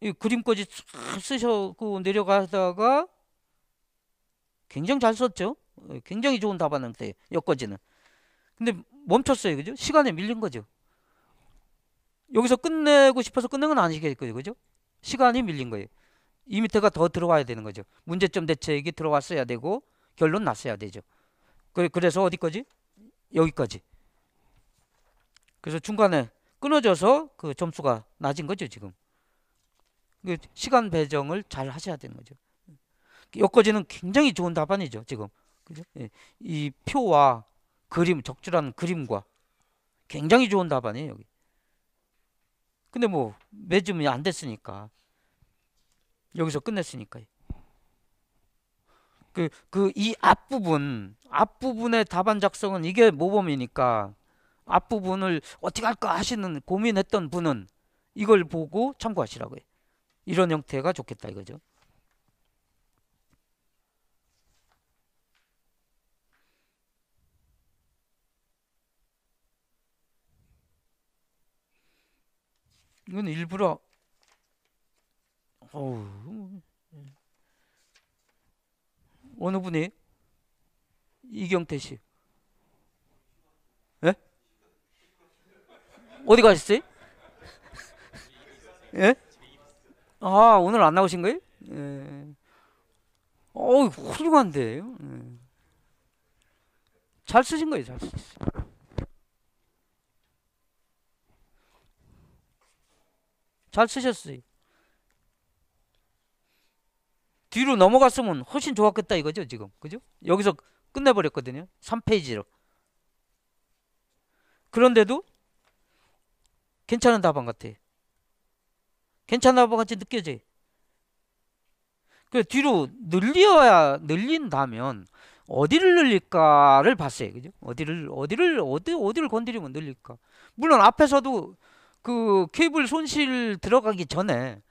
이 그림까지 쓰셔고 내려가다가 굉장히 잘 썼죠. 예, 굉장히 좋은 답안한테 여기까지는. 근데 멈췄어요, 그죠? 시간에 밀린 거죠. 여기서 끝내고 싶어서 끝낸 건 아니겠고요, 그죠? 시간이 밀린 거예요. 이 밑에가 더 들어와야 되는 거죠. 문제점 대책이 들어왔어야 되고 결론 났어야 되죠. 그, 그래서 어디까지? 여기까지. 그래서 중간에 끊어져서 그 점수가 낮은 거죠, 지금. 그 시간 배정을 잘 하셔야 되는 거죠. 여기까지는 굉장히 좋은 답안이죠. 지금 그죠? 예. 이 표와 그림 적절한 그림과 굉장히 좋은 답안이에요. 여기. 근데 뭐 매점이 안 됐으니까 여기서 끝냈으니까 그그 이 앞부분 앞부분의 답안 작성은 이게 모범이니까 앞부분을 어떻게 할까 하시는 고민했던 분은 이걸 보고 참고하시라고요. 이런 형태가 좋겠다 이거죠. 이건 일부러 어우 어느 분이 이경태 씨 예? 어디 가셨어요? 예? 아 오늘 안 나오신 거예요? 예. 어 훌륭한데. 예. 잘 쓰신 거예요, 잘 쓰신. 잘 쓰셨어요. 뒤로 넘어갔으면 훨씬 좋았겠다 이거죠, 지금. 그죠? 여기서 끝내버렸거든요. 3페이지로. 그런데도 괜찮은 답안 같아. 괜찮아 보 뭐 같이 느껴지그 뒤로 늘려야 늘린다면 어디를 늘릴까를 봤어요. 그죠? 어디를 어디를 어디 어디를 건드리면 늘릴까? 물론 앞에서도 그 케이블 손실 들어가기 전에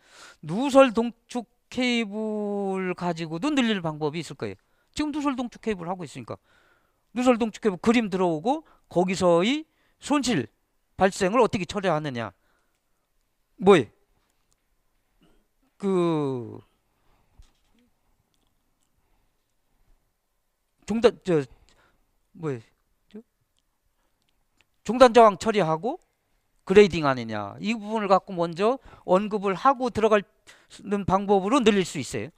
누설 동축 케이블 가지고도 늘릴 방법이 있을 거예요. 지금 누설 동축 케이블 하고 있으니까 누설 동축 케이블 그림 들어오고 거기서의 손실 발생을 어떻게 처리하느냐. 뭐예요? 그 종단 저뭐야 종단 저항 처리하고 그레이딩 아니냐 이 부분을 갖고 먼저 언급을 하고 들어가는 방법으로 늘릴 수 있어요.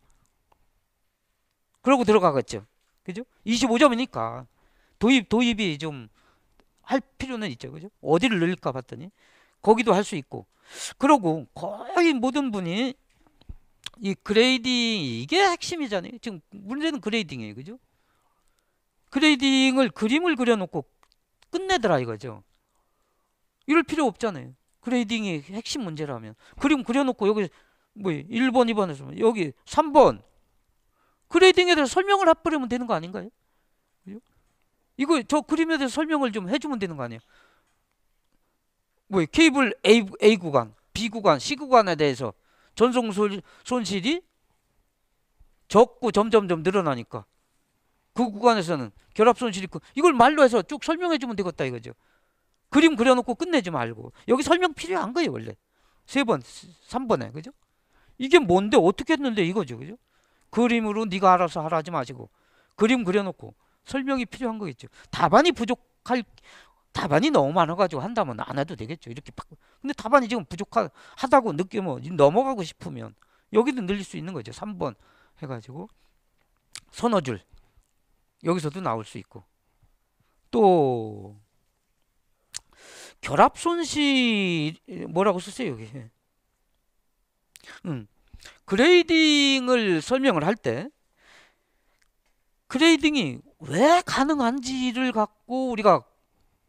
그러고 들어가겠죠. 그죠? 25점이니까 도입 도입이 좀 할 필요는 있죠. 그죠? 어디를 늘릴까 봤더니 거기도 할 수 있고 그러고 거의 모든 분이 이 그레이딩 이게 핵심이잖아요. 지금 문제는 그레이딩이에요. 그죠? 그레이딩을 그림을 그려놓고 끝내더라 이거죠. 이럴 필요 없잖아요. 그레이딩이 핵심 문제라면 그림 그려놓고 여기 뭐 1번, 2번 했으면 여기 3번 그레이딩에 대해서 설명을 해버리면 되는 거 아닌가요? 그죠? 이거 저 그림에 대해서 설명을 좀 해주면 되는 거 아니에요? 뭐 케이블 A, A 구간, B 구간, C 구간에 대해서 전송 손실이 적고 점점점 늘어나니까 그 구간에서는 결합 손실이 있고 이걸 말로 해서 쭉 설명해 주면 되겠다 이거죠. 그림 그려놓고 끝내지 말고 여기 설명 필요한 거예요 원래 세 번, 삼번에 그죠? 이게 뭔데 어떻게 했는데 이거죠 그죠? 그림으로 네가 알아서 하라 하지 마시고 그림 그려놓고 설명이 필요한 거겠죠. 답안이 부족할 답안이 너무 많아가지고 한다면 안 해도 되겠죠. 이렇게 바 근데 답안이 지금 부족하다고 느끼면 넘어가고 싶으면 여기도 늘릴 수 있는 거죠. 3번 해가지고 서너 줄 여기서도 나올 수 있고 또 결합 손실 뭐라고 쓰세요 여기. 음 그레이딩을 설명을 할 때 그레이딩이 왜 가능한지를 갖고 우리가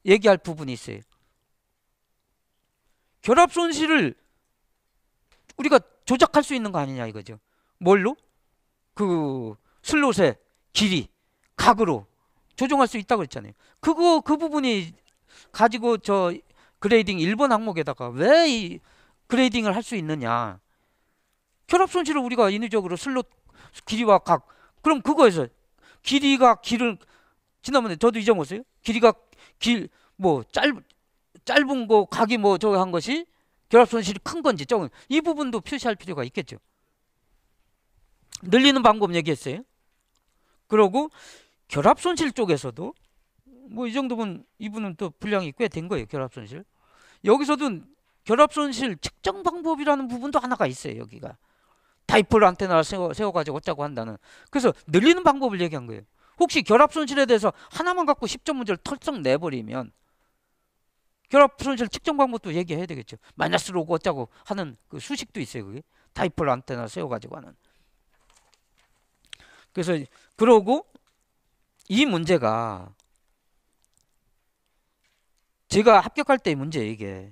얘기할 부분이 있어요. 결합 손실을 우리가 조작할 수 있는 거 아니냐 이거죠. 뭘로? 그 슬롯의 길이, 각으로 조정할 수 있다고 했잖아요. 그거 그 부분이 가지고 저 그레이딩 1번 항목에다가 왜 이 그레이딩을 할 수 있느냐. 결합 손실을 우리가 인위적으로 슬롯 길이와 각 그럼 그거에서 길이가 길을 지난번에 저도 잊어먹었어요. 길이가 길뭐짧 짧은 거 각이 뭐 저거 한 것이 결합 손실이 큰 건지 적은 이 부분도 표시할 필요가 있겠죠. 늘리는 방법 얘기했어요. 그러고 결합 손실 쪽에서도 뭐 이 정도면 이분은 또 분량이 꽤 된 거예요. 결합 손실. 여기서도 결합 손실 측정 방법이라는 부분도 하나가 있어요. 여기가. 타이플 안테나를 세워, 가지고 어쩌고 한다는. 그래서 늘리는 방법을 얘기한 거예요. 혹시 결합 손실에 대해서 하나만 갖고 10점 문제를 털썩 내버리면 결합 손실 측정 방법도 얘기해야 되겠죠. 마이너스로 오고 어쩌고 하는 그 수식도 있어요. 그게 타이폴 안테나 세워가지고 하는. 그래서 그러고 이 문제가 제가 합격할 때 문제 이게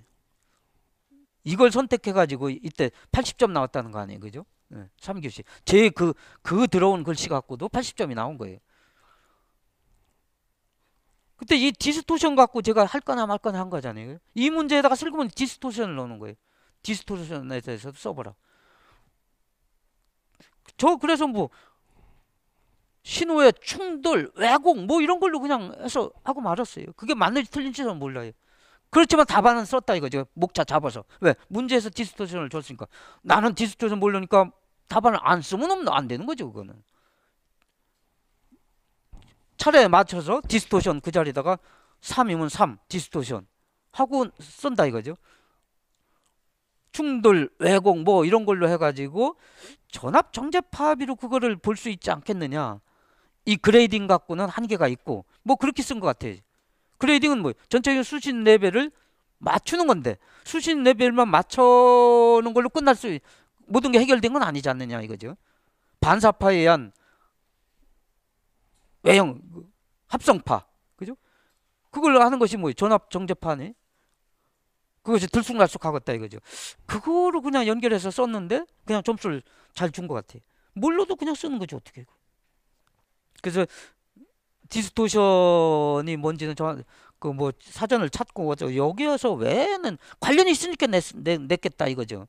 이걸 선택해가지고 이때 80점 나왔다는 거 아니에요, 그죠? 네, 3교시. 제그그 그 들어온 글씨 갖고도 80점이 나온 거예요. 그때 이 디스토션 갖고 제가 할 거나 말 거나 한 거잖아요. 이 문제에다가 슬그머니 디스토션을 넣는 거예요. 디스토션에 대해서 써보라. 저 그래서 뭐 신호의 충돌, 왜곡 뭐 이런 걸로 그냥 해서 하고 말았어요. 그게 맞는지 틀린지 저 몰라요. 그렇지만 답안은 썼다 이거죠. 목차 잡아서. 왜? 문제에서 디스토션을 줬으니까. 나는 디스토션 모르니까 답안을 안 쓰면 안 되는 거죠. 그거는. 차례에 맞춰서 디스토션 그 자리다가 3이면 3 디스토션 하고 쓴다 이거죠. 충돌, 왜곡 뭐 이런 걸로 해가지고 전압 정제 파비로 그거를 볼 수 있지 않겠느냐. 이 그레이딩 갖고는 한계가 있고 뭐 그렇게 쓴 것같아 그레이딩은 뭐 전체적인 수신 레벨을 맞추는 건데 수신 레벨만 맞춰는 걸로 끝날 수 모든 게 해결된 건 아니지 않느냐 이거죠. 반사파에 의한 외형 합성파. 그죠? 그걸 하는 것이 뭐예요? 전압 정제파네. 그것이 들쑥날쑥하겠다 이거죠. 그거를 그냥 연결해서 썼는데 그냥 점수를 잘 준 것 같아요. 몰라도 그냥 쓰는 거죠 어떻게. 그래서 디스토션이 뭔지는 저 그 뭐 사전을 찾고 어쩌 여기에서 왜는 관련이 있으니까 냈, 냈, 냈겠다 이거죠.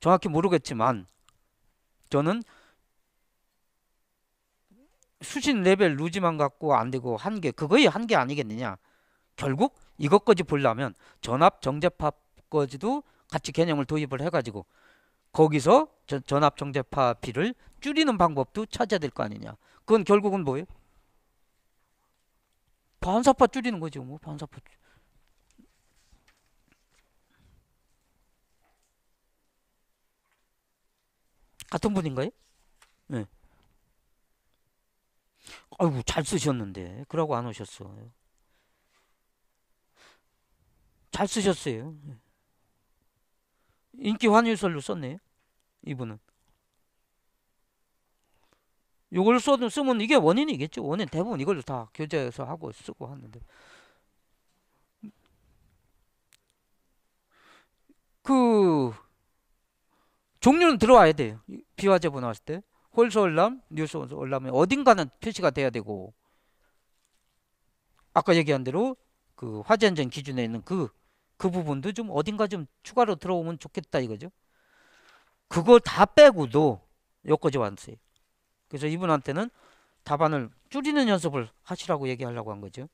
정확히 모르겠지만 저는 수신 레벨 루지만 갖고 안 되고 한 게 그거의 한게 아니겠느냐. 결국 이것까지 보려면 전압 정제파까지도 같이 개념을 도입을 해가지고 거기서 전압 정제파 비를 줄이는 방법도 찾아야 될 거 아니냐. 그건 결국은 뭐예요? 반사파 줄이는 거죠. 뭐 반사파. 같은 분인가요? 네. 아이고 잘 쓰셨는데 그러고 안 오셨어요. 잘 쓰셨어요. 인기 환율설로 썼네요. 이분은. 이걸 써도 쓰면 이게 원인이겠죠. 원인 대부분 이걸로 다 교재에서 하고 쓰고 하는데. 그 종류는 들어와야 돼요. 비화제보 나왔을 때. 홀수 월남, 뉴스 월남이 어딘가는 표시가 돼야 되고 아까 얘기한 대로 그 화재 안전 기준에 있는 그그 그 부분도 좀 어딘가 좀 추가로 들어오면 좋겠다 이거죠. 그걸 다 빼고도 여기까지 왔어요. 그래서 이분한테는 답안을 줄이는 연습을 하시라고 얘기하려고 한 거죠.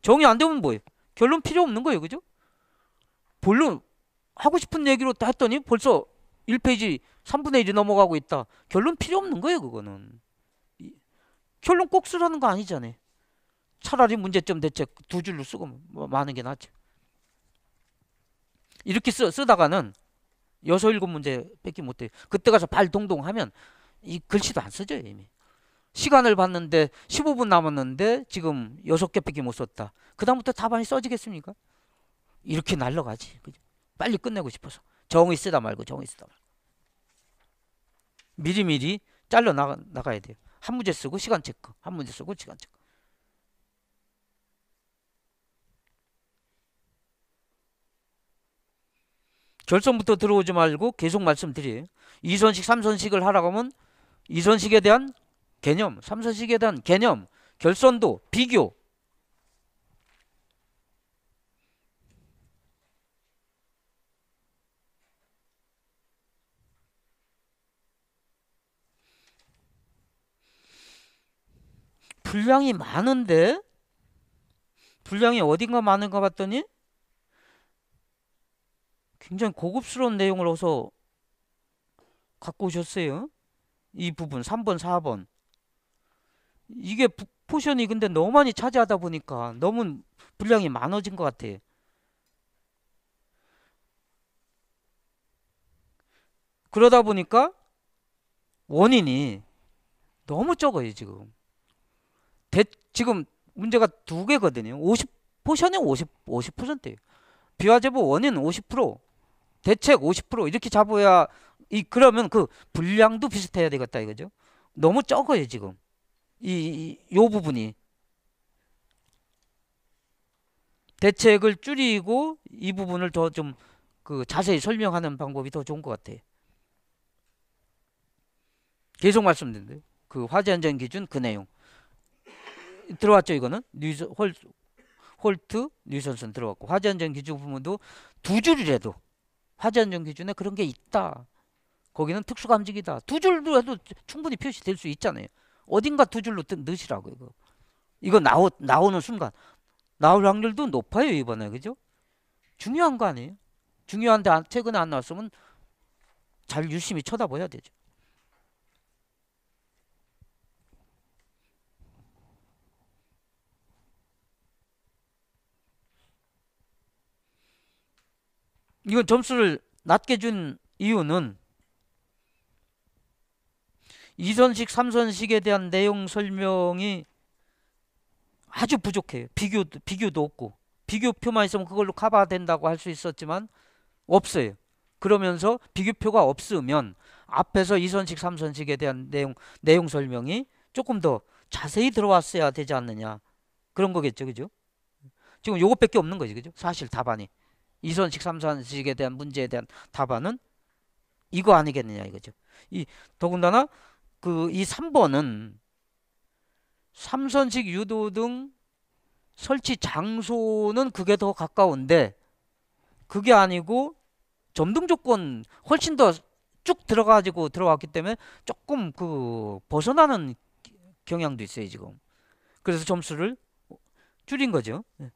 정이 안 되면 뭐예요? 결론 필요 없는 거예요. 그죠? 본론 하고 싶은 얘기로 다 했더니 벌써 1페이지 3분의 1이 넘어가고 있다. 결론 필요 없는 거예요, 그거는. 결론 꼭 쓰라는 거 아니잖아요. 차라리 문제점 대책 두 줄로 쓰고 뭐 많은 게낫지 이렇게 쓰, 쓰다가는 여섯 일곱 문제 뺏기 못 돼요. 그때 가서 발 동동 하면 이 글씨도 안 써져요, 이미. 시간을 봤는데 15분 남았는데 지금 여섯 개밖에 못 썼다. 그다음부터 답안이 써지겠습니까? 이렇게 날라가지. 그죠? 빨리 끝내고 싶어서. 정의 쓰다 말고 정의 쓰다 말고. 미리미리 잘라 나가, 야 돼요. 한 문제 쓰고 시간 체크. 한 문제 쓰고 시간 체크. 결선부터 들어오지 말고 계속 말씀드려요. 2선식, 3선식을 하라고 하면 2선식에 대한 개념, 3선식에 대한 개념, 결선도, 비교, 분량이 많은데 분량이 어딘가 많은가 봤더니 굉장히 고급스러운 내용을 어서 갖고 오셨어요. 이 부분 3번 4번 이게 부, 포션이 근데 너무 많이 차지하다 보니까 너무 분량이 많아진 것 같아. 그러다 보니까 원인이 너무 적어요 지금. 대, 지금 문제가 두 개거든요. 50 포션이 50 50%예요. 비화제보 원인 50% 대책 50% 이렇게 잡아야 이 그러면 그 분량도 비슷해야 되겠다 이거죠. 너무 적어요 지금 이 요 부분이 대책을 줄이고 이 부분을 더 좀 그 자세히 설명하는 방법이 더 좋은 것 같아요. 계속 말씀드린데그 화재 안전 기준 그 내용 들어왔죠 이거는 뉴스 홀 홀트 뉴선슨 들어왔고 화재 안전 기준 부분도두줄이 해도 화재 안전 기준에 그런 게 있다. 거기는 특수 감직이다. 두 줄로 해도 충분히 표시될 수 있잖아요. 어딘가 두 줄로 넣으시라고 이거. 이거 나오 나오는 순간 나올 확률도 높아요 이번에 그죠? 중요한 거 아니에요? 중요한데 최근에 안 나왔으면 잘 유심히 쳐다봐야 되죠. 이건 점수를 낮게 준 이유는 2선식, 3선식에 대한 내용 설명이 아주 부족해요. 비교도, 비교도 없고. 비교표만 있으면 그걸로 커버된다고 할 수 있었지만 없어요. 그러면서 비교표가 없으면 앞에서 2선식, 3선식에 대한 내용, 내용 설명이 조금 더 자세히 들어왔어야 되지 않느냐. 그런 거겠죠. 그죠? 지금 요것밖에 없는 거지. 그죠? 사실 답안이. 이손식삼손식에 대한 문제에 대한 답안은 이거 아니겠느냐 이거죠. 이 더군다나 그 이 3번은 삼손식 유도 등 설치 장소는 그게 더 가까운데 그게 아니고 점등 조건 훨씬 더 쭉 들어가지고 들어왔기 때문에 조금 그 벗어나는 경향도 있어요 지금 그래서 점수를 줄인 거죠 네.